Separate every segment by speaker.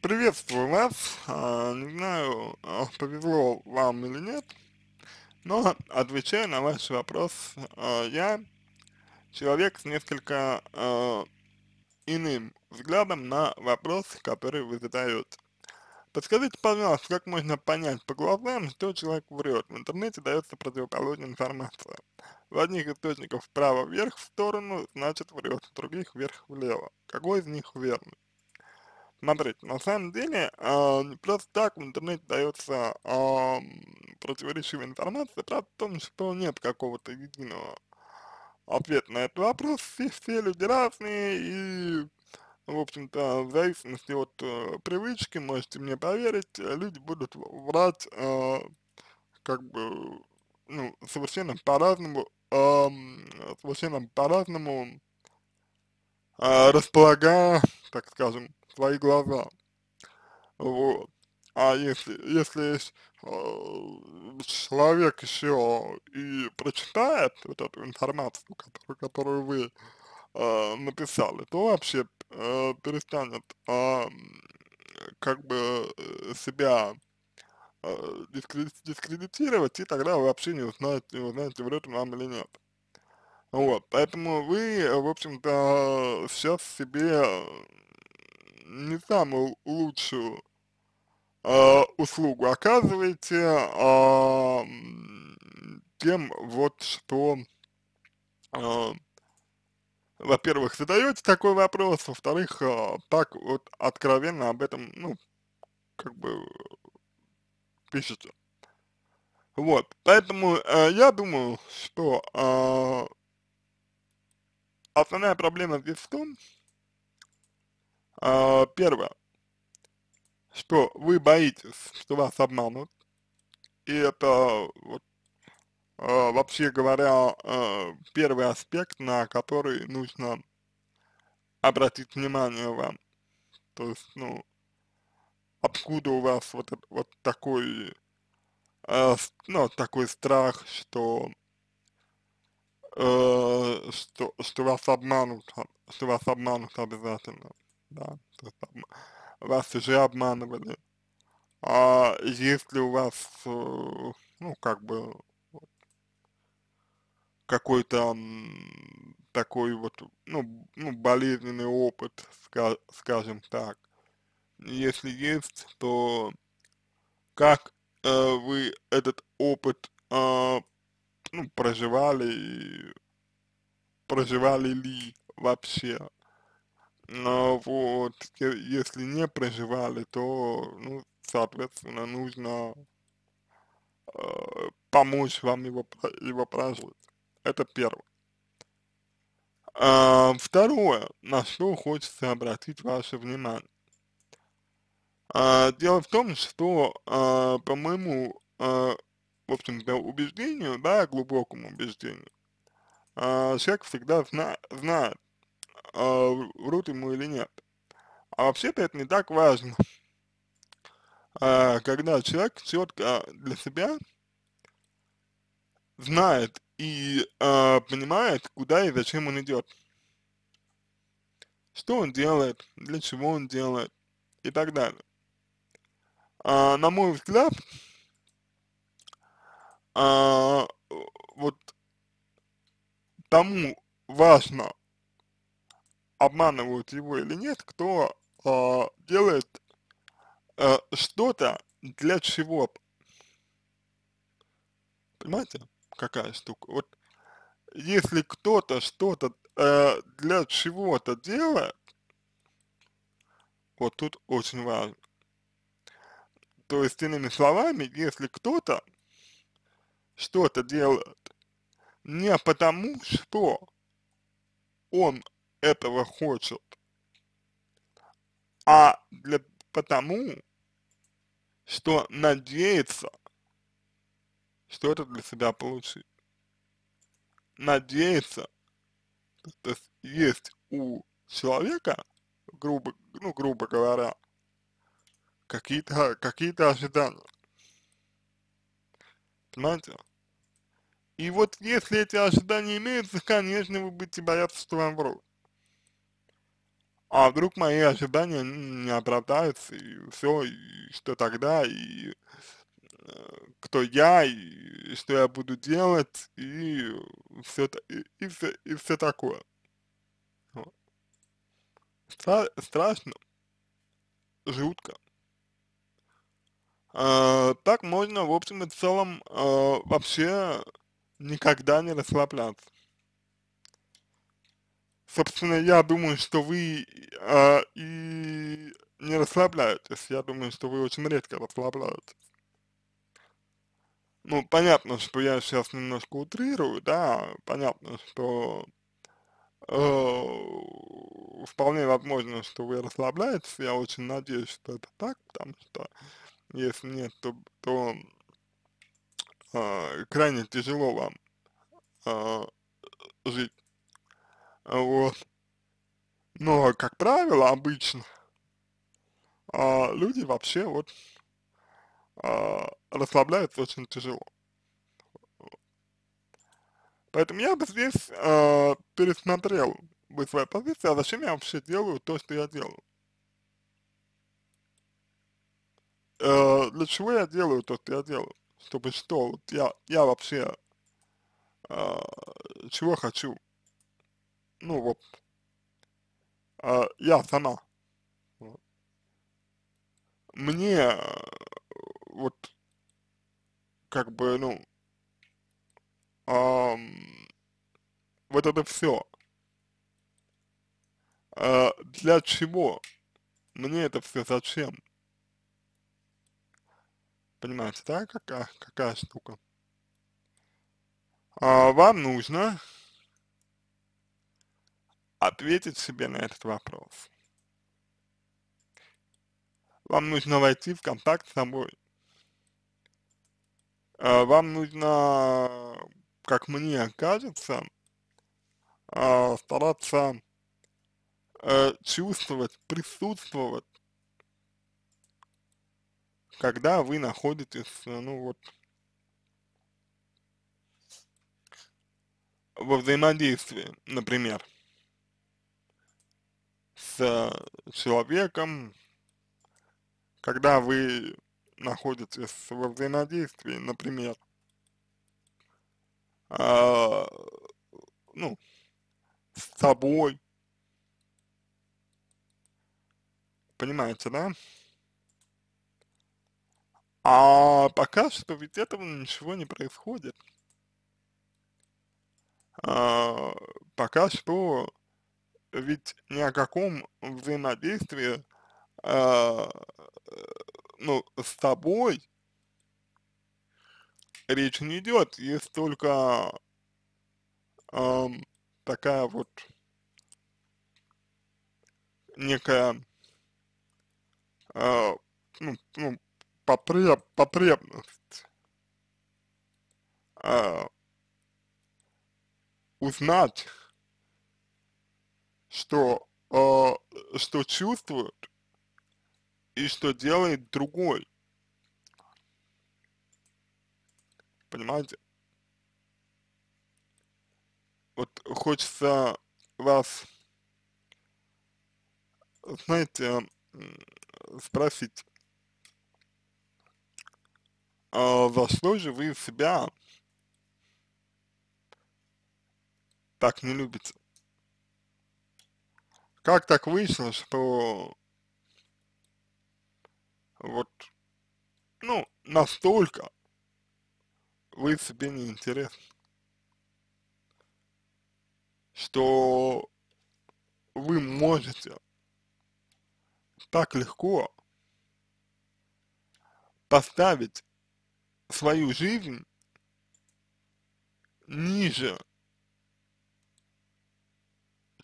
Speaker 1: Приветствую вас, а, не знаю, а, повезло вам или нет, но отвечая на ваш вопрос, а, я человек с несколько иным взглядом на вопрос, который вы задаете. Подскажите, пожалуйста, как можно понять по глазам, что человек врет? В интернете дается противоположная информация. В одних источниках вправо вверх в сторону, значит врет, в других вверх влево. Какой из них верный? Смотрите, на самом деле, а, не просто так в интернете дается противоречивая информация, правда в том, что нет какого-то единого ответа на этот вопрос, все, все люди разные и, в общем-то, в зависимости от э, привычки, можете мне поверить, люди будут врать, а, как бы, ну, совершенно по-разному, э, совершенно по-разному, э, располагая, так скажем, свои глаза. Вот. А если, если есть, э, человек еще и прочитает вот эту информацию, которую, которую вы э, написали, то вообще э, перестанет э, как бы э, себя э, дискредитировать, и тогда вы вообще не узнаете, не узнаете врет вам или нет. Вот, поэтому вы, в общем-то, сейчас себе не самую лучшую э, услугу оказываете э, тем вот, что, э, во-первых, задаете такой вопрос, во-вторых, э, так вот откровенно об этом, ну, как бы пишете. Вот, поэтому э, я думаю, что э, основная проблема здесь в том, а, первое, что вы боитесь, что вас обманут, и это вот, а, вообще говоря а, первый аспект, на который нужно обратить внимание вам. То есть, ну, откуда у вас вот, вот такой, э, ну, такой страх, что, э, что, что вас обманут, что вас обманут обязательно да, то там, вас уже обманывали. А если у вас, э, ну, как бы, какой-то такой вот, ну, ну болезненный опыт, скажем так, если есть, то как э, вы этот опыт э, ну, проживали, проживали ли вообще? Но вот, если не проживали, то, ну, соответственно, нужно э, помочь вам его, его прожить. Это первое. А, второе, на что хочется обратить ваше внимание. А, дело в том, что, а, по моему, а, в общем-то, убеждению, да, глубокому убеждению, а, человек всегда зна знает, э, врут ему или нет. А вообще-то это не так важно. Э, когда человек четко а, для себя знает и э, понимает, куда и зачем он идет. Что он делает, для чего он делает и так далее. А, на мой взгляд, а, вот тому важно обманывают его или нет, кто э, делает э, что-то для чего. Понимаете, какая штука? Вот если кто-то что-то э, для чего-то делает, вот тут очень важно. То есть, иными словами, если кто-то что-то делает не потому, что он этого хочет, а для, потому, что надеется что-то для себя получить. Надеется, то есть есть у человека, грубо, ну, грубо говоря, какие-то какие ожидания. Понимаете? И вот если эти ожидания имеются, конечно, вы будете бояться, что вам врут а вдруг мои ожидания не оправдаются, и все, и что тогда, и э, кто я, и, что я буду делать, и все, и, и все, и все такое. Вот. Стра страшно, жутко. Э, так можно, в общем и целом, э, вообще никогда не расслабляться. Собственно, я думаю, что вы э, и не расслабляетесь. Я думаю, что вы очень редко расслабляетесь. Ну, понятно, что я сейчас немножко утрирую, да, понятно, что э, вполне возможно, что вы расслабляетесь. Я очень надеюсь, что это так, потому что если нет, то, то э, крайне тяжело вам э, жить вот. Но, как правило, обычно а, люди вообще вот а, расслабляются очень тяжело. Поэтому я бы здесь а, пересмотрел бы свою позицию, а зачем я вообще делаю то, что я делаю. А, для чего я делаю то, что я делаю? Чтобы что? Вот я, я вообще а, чего хочу? ну вот, э, я сама, вот. мне э, вот как бы, ну, э, вот это все, э, а для чего мне это все, зачем? Понимаете, да, какая, какая штука? А, вам нужно ответить себе на этот вопрос. Вам нужно войти в контакт с собой. А, вам нужно, как мне кажется, а, стараться э, чувствовать, присутствовать, когда вы находитесь, ну вот, во взаимодействии, например с э, человеком, когда вы находитесь во взаимодействии, например, э, ну, с собой, понимаете, да? А пока что ведь этого ничего не происходит. А, пока что ведь ни о каком взаимодействии э, ну, с тобой речь не идет, есть только э, такая вот некая э, ну, ну, потреб, потребность э, узнать что, э, что чувствует и что делает другой. Понимаете? Вот хочется вас, знаете, спросить, а за что же вы себя так не любите? Как так выяснилось, что вот, ну, настолько вы себе не интересны, что вы можете так легко поставить свою жизнь ниже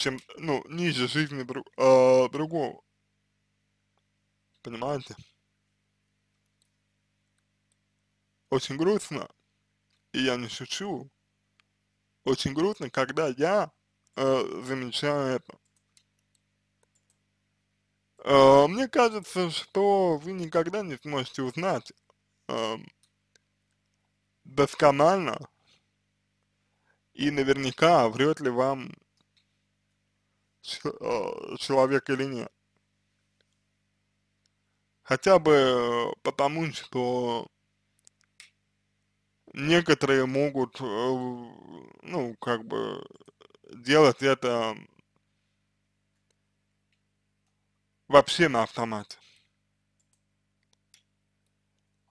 Speaker 1: чем, ну, ниже жизни друг, э, другого. Понимаете? Очень грустно, и я не шучу, очень грустно, когда я э, замечаю это. Э, мне кажется, что вы никогда не сможете узнать э, досконально и наверняка врет ли вам человек или нет. Хотя бы э, потому, что некоторые могут, э, ну, как бы, делать это вообще на автомате.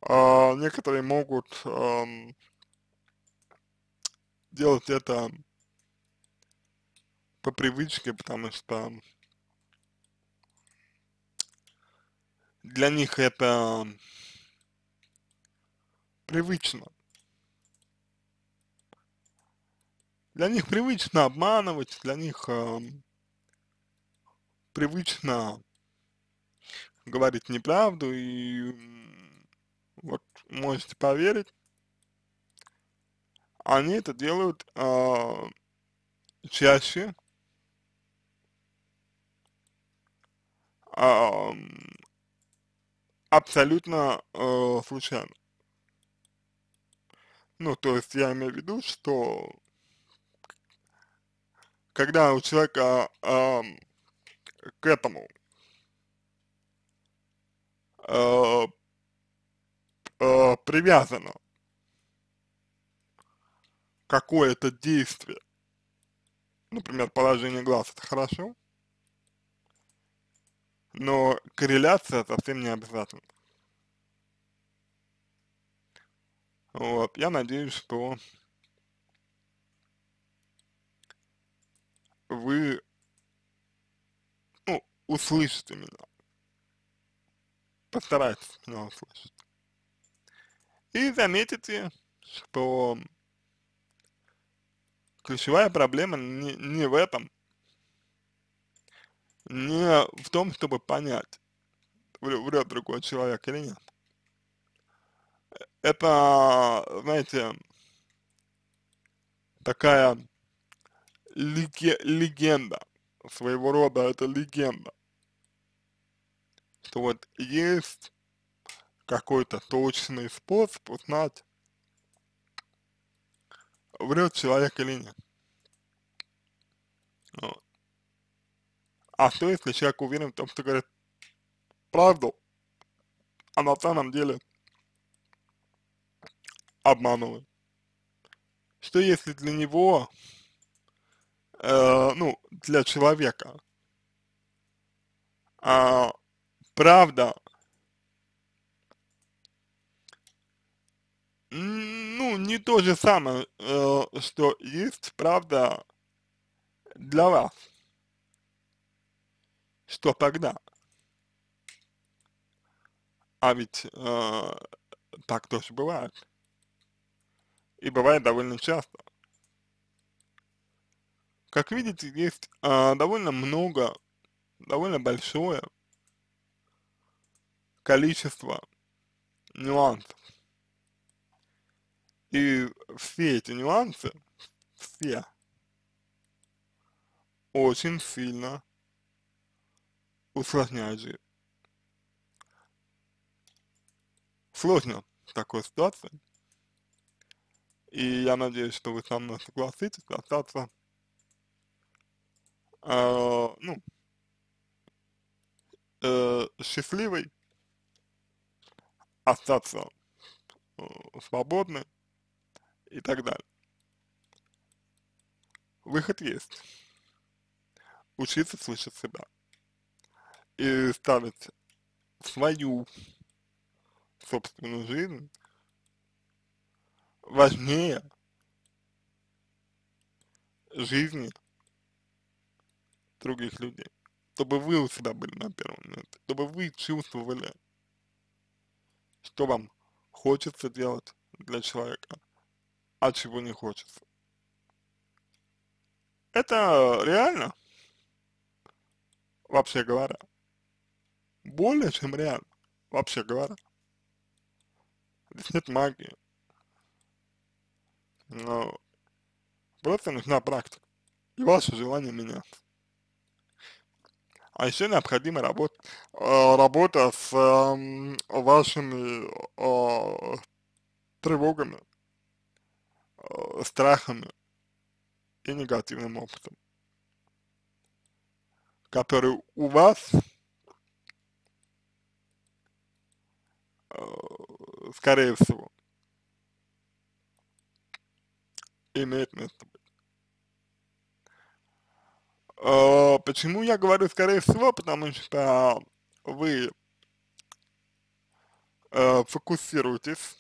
Speaker 1: А некоторые могут эм, делать это по привычке, потому что для них это привычно. Для них привычно обманывать, для них э, привычно говорить неправду, и вот можете поверить, они это делают э, чаще, абсолютно э, случайно. Ну, то есть я имею в виду, что когда у человека э, к этому э, э, привязано какое-то действие, например, положение глаз, это хорошо, но корреляция совсем не обязательна. Вот, я надеюсь, что вы ну, услышите меня. Постарайтесь меня услышать. И заметите, что ключевая проблема не, не в этом, не в том, чтобы понять, врет другой человек или нет. Э, это, знаете, такая леге легенда, своего рода это легенда, что вот есть какой-то точный способ узнать, врет человек или нет. А что, если человек уверен в том, что говорит правду, а на самом деле обманывает? Что если для него, э, ну, для человека, э, правда, ну, не то же самое, э, что есть правда для вас что тогда? А ведь э, так тоже бывает. И бывает довольно часто. Как видите, есть э, довольно много, довольно большое количество нюансов. И все эти нюансы, все, очень сильно усложняет жизнь. Сложно в такой ситуации. И я надеюсь, что вы со мной согласитесь остаться, э, ну, э, счастливой, остаться э, свободной и так далее. Выход есть. Учиться слышать себя и ставят свою собственную жизнь важнее жизни других людей. Чтобы вы у себя были на первом месте, чтобы вы чувствовали, что вам хочется делать для человека, а чего не хочется. Это реально, вообще говоря более чем реально, вообще говоря. Здесь нет магии. Но просто нужна практика и ваше желание меняться. А еще необходима работа, э, работа с э, вашими э, тревогами, э, страхами и негативным опытом, который у вас скорее всего. Имеет место быть. Э, почему я говорю скорее всего? Потому что вы э, фокусируетесь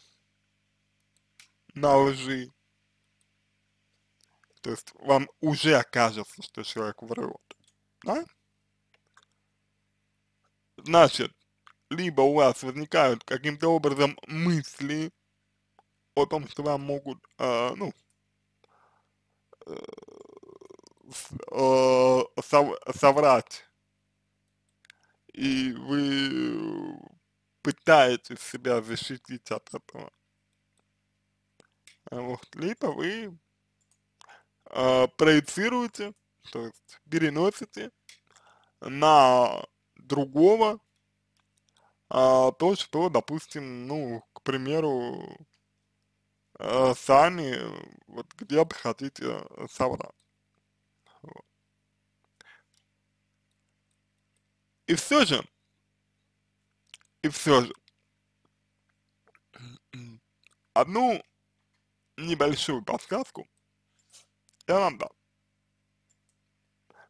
Speaker 1: на лжи. То есть вам уже кажется, что человек врет. Да? Значит, либо у вас возникают каким-то образом мысли о том, что вам могут, э, ну, э, э соврать, и вы пытаетесь себя защитить от этого. А вот, либо вы э, проецируете, то есть переносите на другого а, то, что, допустим, ну, к примеру, э, сами вот где-то хотите э, соврать. И все же, и все же, одну небольшую подсказку я вам дам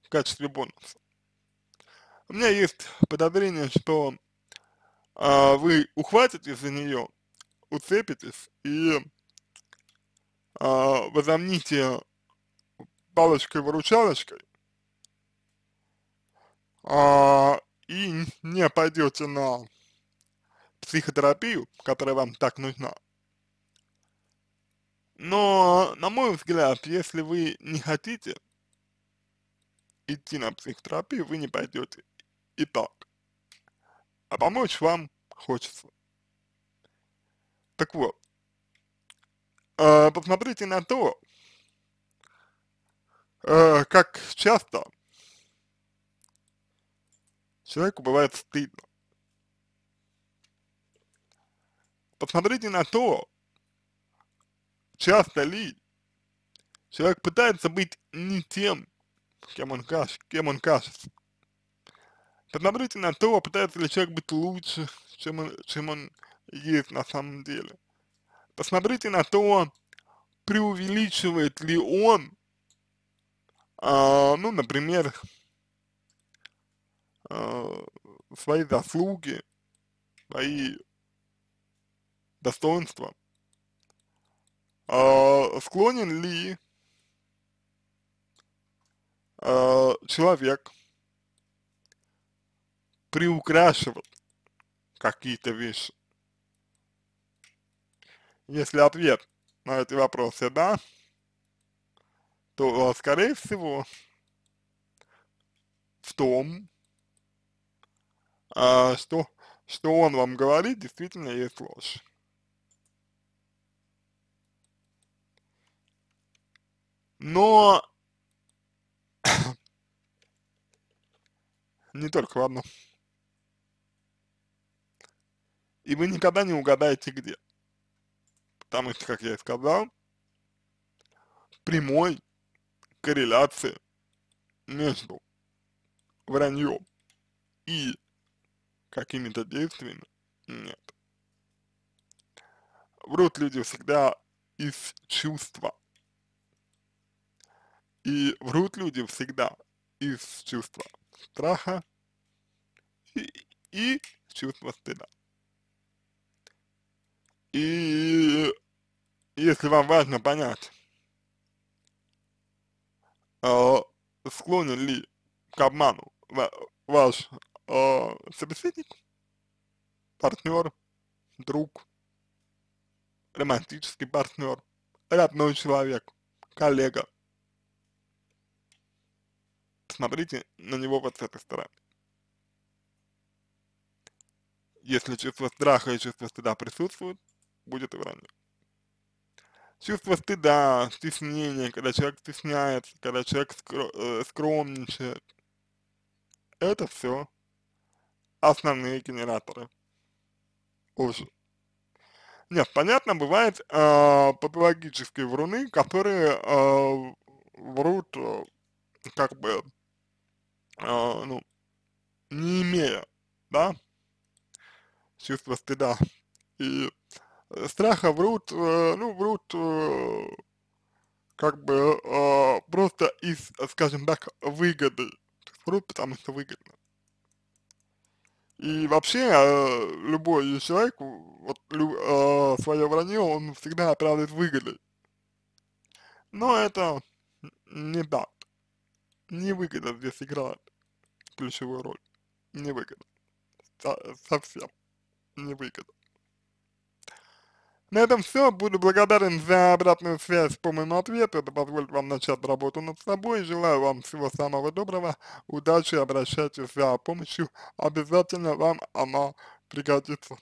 Speaker 1: в качестве бонуса. У меня есть подозрение, что а, вы ухватитесь за нее, уцепитесь и а, возомните палочкой-выручалочкой, а, и не пойдете на психотерапию, которая вам так нужна. Но, на мой взгляд, если вы не хотите идти на психотерапию, вы не пойдете и так а помочь вам хочется. Так вот, а, посмотрите на то, а, как часто человеку бывает стыдно. Посмотрите на то, часто ли человек пытается быть не тем, кем он, каш, кем он кажется. Посмотрите на то, пытается ли человек быть лучше, чем он, чем он есть на самом деле. Посмотрите на то, преувеличивает ли он, а, ну, например, а, свои заслуги, свои достоинства. А, склонен ли а, человек приукрашивал какие-то вещи? Если ответ на эти вопросы «да», то, а, скорее всего, в том, а, что, что он вам говорит, действительно есть ложь. Но не только в одном и вы никогда не угадаете где. Потому что, как я и сказал, прямой корреляции между враньем и какими-то действиями нет. Врут люди всегда из чувства. И врут люди всегда из чувства страха и, и чувства стыда. И если вам важно понять, э, а, склонен ли к обману ваш э, собеседник, партнер, друг, романтический партнер, родной человек, коллега. Смотрите на него вот с этой стороны. Если чувство страха и чувство стыда присутствуют, будет вранье. Чувство стыда, стеснения, когда человек стесняется, когда человек скро э, скромничает, это все основные генераторы. Уж Нет, понятно, бывают э, патологические вруны, которые э, врут э, как бы, э, ну, не имея, да, чувства стыда и страха врут, э, ну, врут э, как бы э, просто из, скажем так, выгоды. Врут, потому что выгодно. И вообще, любой человек, вот, свое вранье, он всегда оправдывает выгодой. Но это не так. Не выгода здесь играет ключевую роль. Не выгода. совсем не выгода. На этом все. Буду благодарен за обратную связь по моему ответу. Это позволит вам начать работу над собой. Желаю вам всего самого доброго. Удачи. Обращайтесь за помощью. Обязательно вам она пригодится.